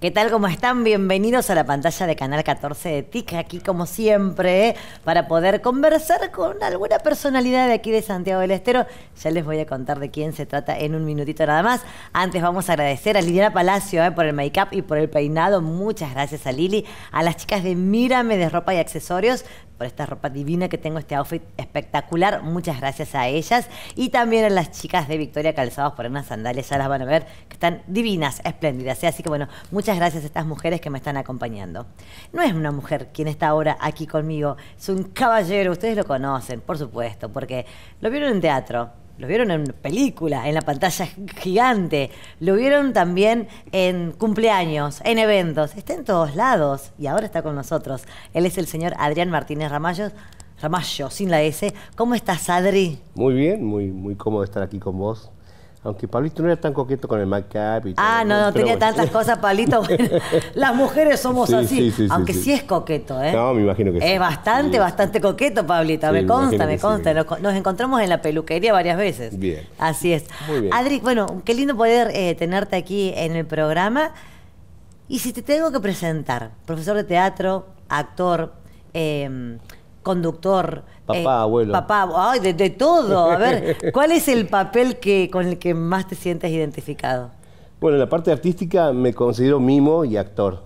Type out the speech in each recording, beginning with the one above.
¿Qué tal? ¿Cómo están? Bienvenidos a la pantalla de Canal 14 de TIC, aquí como siempre, para poder conversar con alguna personalidad de aquí de Santiago del Estero. Ya les voy a contar de quién se trata en un minutito nada más. Antes vamos a agradecer a Liliana Palacio eh, por el make-up y por el peinado. Muchas gracias a Lili. A las chicas de Mírame de Ropa y Accesorios por esta ropa divina que tengo, este outfit espectacular. Muchas gracias a ellas. Y también a las chicas de Victoria Calzados por unas sandalias, ya las van a ver, que están divinas, espléndidas. ¿eh? Así que bueno, muchas gracias a estas mujeres que me están acompañando. No es una mujer quien está ahora aquí conmigo, es un caballero, ustedes lo conocen, por supuesto, porque lo vieron en teatro lo vieron en película, en la pantalla gigante, lo vieron también en cumpleaños, en eventos, está en todos lados y ahora está con nosotros. Él es el señor Adrián Martínez Ramallo Ramallo, sin la S. ¿Cómo estás, Adri? Muy bien, muy, muy cómodo estar aquí con vos. Aunque Pablito no era tan coqueto con el y up Ah, no, no tenía tantas cosas, Pablito. las mujeres somos así, aunque sí, es coqueto, ¿eh? No, me imagino que sí. Es bastante, bastante coqueto, Pablito. me consta, me, consta. Nos, encontramos en la peluquería varias veces. Bien. Así es. Adri, bueno, qué lindo poder eh, tenerte aquí en el programa. Y si te tengo que presentar, profesor de teatro, actor, eh, conductor. Papá, eh, abuelo. Papá, ay, de, todo. A ver, ¿cuál es el papel que, con el que más te sientes identificado? Bueno, en la parte artística me considero mimo y actor.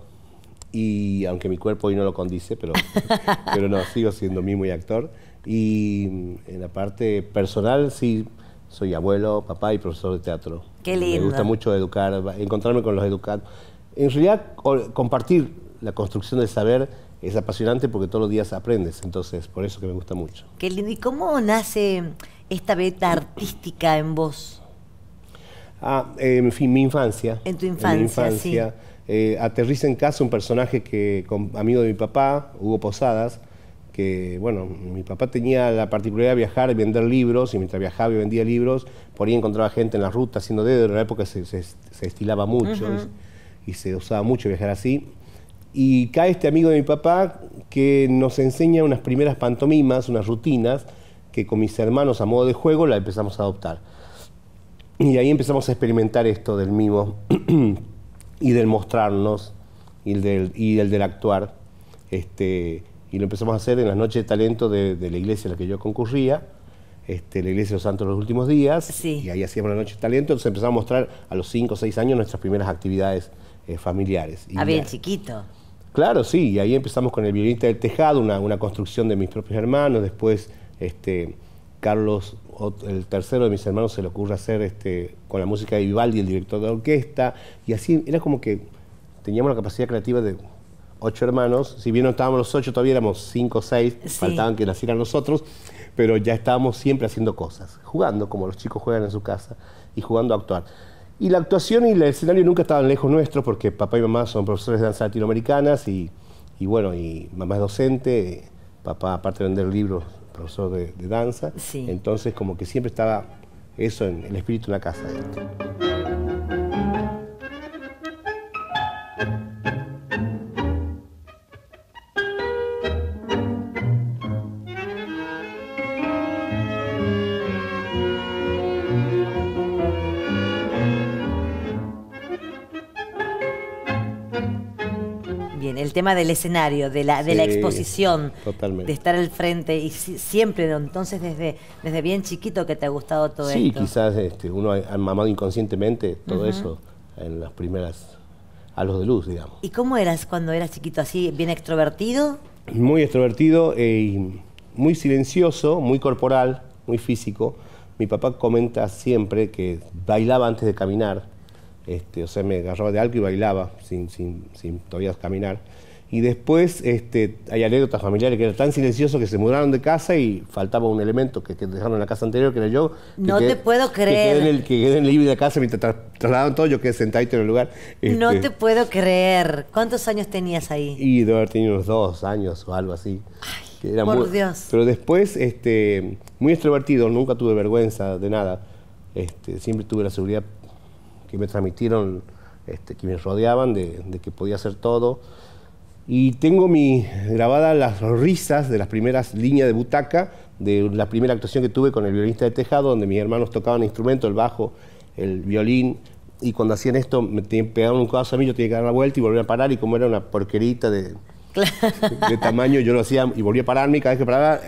Y aunque mi cuerpo hoy no lo condice, pero, pero no, sigo siendo mimo y actor. Y mm, en la parte personal, sí, soy abuelo, papá y profesor de teatro. Qué lindo. Me gusta mucho educar, encontrarme con los educados. En realidad, compartir la construcción del saber es apasionante porque todos los días aprendes, entonces por eso que me gusta mucho. Qué lindo. ¿Y cómo nace esta beta artística en vos? Ah, en fin, mi infancia. En tu infancia. Sí. Eh, aterriza en casa un personaje que, amigo de mi papá, Hugo Posadas, que, bueno, mi papá tenía la particularidad de viajar y vender libros, y mientras viajaba y vendía libros, por ahí encontraba gente en la ruta haciendo dedo, en la época se, estilaba mucho y, se usaba mucho viajar así y cae este amigo de mi papá que nos enseña unas primeras pantomimas, unas rutinas, que con mis hermanos a modo de juego la empezamos a adoptar. Y ahí empezamos a experimentar esto del mimo y del mostrarnos y del, actuar. Este, y lo empezamos a hacer en las noches de talento de, la iglesia a la que yo concurría, este, la iglesia de los santos los últimos días, y ahí hacíamos la noche de talento, entonces empezamos a mostrar a los 5 o 6 años nuestras primeras actividades eh, familiares. Y ah, bien, chiquito. Claro, sí, y ahí empezamos con el violín del tejado, una, construcción de mis propios hermanos, después este, Carlos, el tercero de mis hermanos, se le ocurre hacer este, con la música de Vivaldi, el director de orquesta, y así era como que teníamos la capacidad creativa de ocho hermanos, si bien no estábamos los ocho, todavía éramos cinco o seis, faltaban que nacieran nosotros, pero ya estábamos siempre haciendo cosas, jugando como los chicos juegan en su casa y jugando a actuar. Y la actuación y el escenario nunca estaban lejos nuestros porque papá y mamá son profesores de danza latinoamericanas y, bueno, y mamá es docente, papá aparte de vender libros, profesor de, danza. Entonces como que siempre estaba eso en el espíritu de la casa. tema del escenario, de la, de la exposición, de estar al frente y siempre, entonces desde, desde bien chiquito que te ha gustado todo eso esto. Sí, quizás este, uno ha, mamado inconscientemente todo eso en las primeras a de luz, digamos. ¿Y cómo eras cuando eras chiquito? ¿Así bien extrovertido? Muy extrovertido y eh, muy silencioso, muy corporal, muy físico. Mi papá comenta siempre que bailaba antes de caminar este, o sea, me agarraba de algo y bailaba sin, sin, sin todavía caminar. Y después este, hay anécdotas familiares que eran tan silenciosos que se mudaron de casa y faltaba un elemento que, que dejaron en la casa anterior, que era yo. no te puedo creer. Que quedé, en el, que de casa mientras tra trasladaban todo, yo quedé sentadito en el lugar. no este. te puedo creer. ¿Cuántos años tenías ahí? Y debe haber tenido unos dos años o algo así. Ay, era por muy, Dios. Pero después, este, muy extrovertido, nunca tuve vergüenza de nada. Este, siempre tuve la seguridad que me transmitieron, este, que me rodeaban, de, que podía hacer todo. Y tengo mi, grabada las risas de las primeras líneas de butaca, de la primera actuación que tuve con el violinista de tejado, donde mis hermanos tocaban instrumentos, el bajo, el violín, y cuando hacían esto me pegaban un codazo a mí, yo tenía que dar la vuelta y volver a parar, y como era una porquerita de, de tamaño, yo lo hacía y volvía a pararme, y cada vez que paraba...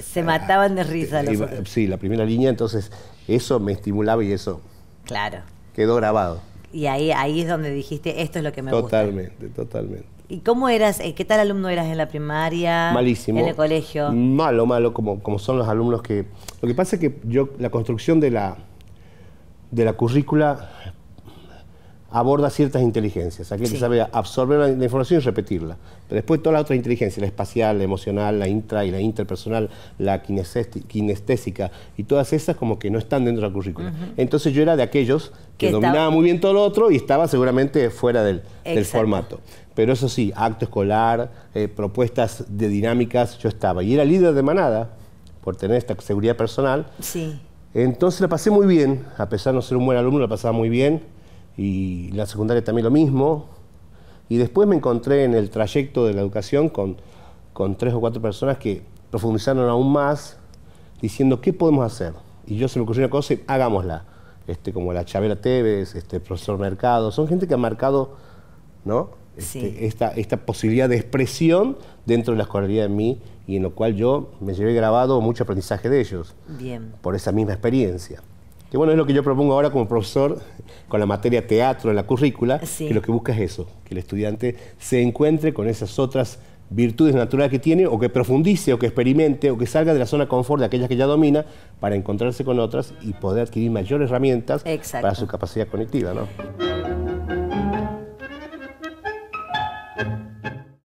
Se mataban de risa los Sí, la primera línea, entonces eso me estimulaba y eso... Claro quedó grabado. Y ahí, ahí es donde dijiste, esto es lo que me gusta. Totalmente, totalmente. ¿Y cómo eras, eh, qué tal alumno eras en la primaria? Malísimo. En el colegio. Malo, malo, como, como son los alumnos que... Lo que pasa es que yo, la construcción de la, de la currícula aborda ciertas inteligencias, aquel que sabe absorber la, información y repetirla. Pero después toda la otra inteligencia, la espacial, la emocional, la intra y la interpersonal, la kinestésica, y todas esas como que no están dentro del la Entonces yo era de aquellos que, dominaba muy bien todo lo otro y estaba seguramente fuera del, formato. Pero eso sí, acto escolar, eh, propuestas de dinámicas, yo estaba. Y era líder de manada, por tener esta seguridad personal. Sí. Entonces la pasé muy bien, a pesar de no ser un buen alumno, la pasaba muy bien y la secundaria también lo mismo. Y después me encontré en el trayecto de la educación con, tres o cuatro personas que profundizaron aún más diciendo qué podemos hacer. Y yo se me ocurrió una cosa y hagámosla. Este, como la Chabela Tevez, este, el profesor Mercado, son gente que ha marcado ¿no? Este, esta, posibilidad de expresión dentro de la escolaridad de mí y en lo cual yo me llevé grabado mucho aprendizaje de ellos. Bien. Por esa misma experiencia bueno, es lo que yo propongo ahora como profesor con la materia teatro en la currícula, que lo que busca es eso, que el estudiante se encuentre con esas otras virtudes naturales que tiene o que profundice o que experimente o que salga de la zona confort de aquellas que ya domina para encontrarse con otras y poder adquirir mayores herramientas para su capacidad cognitiva.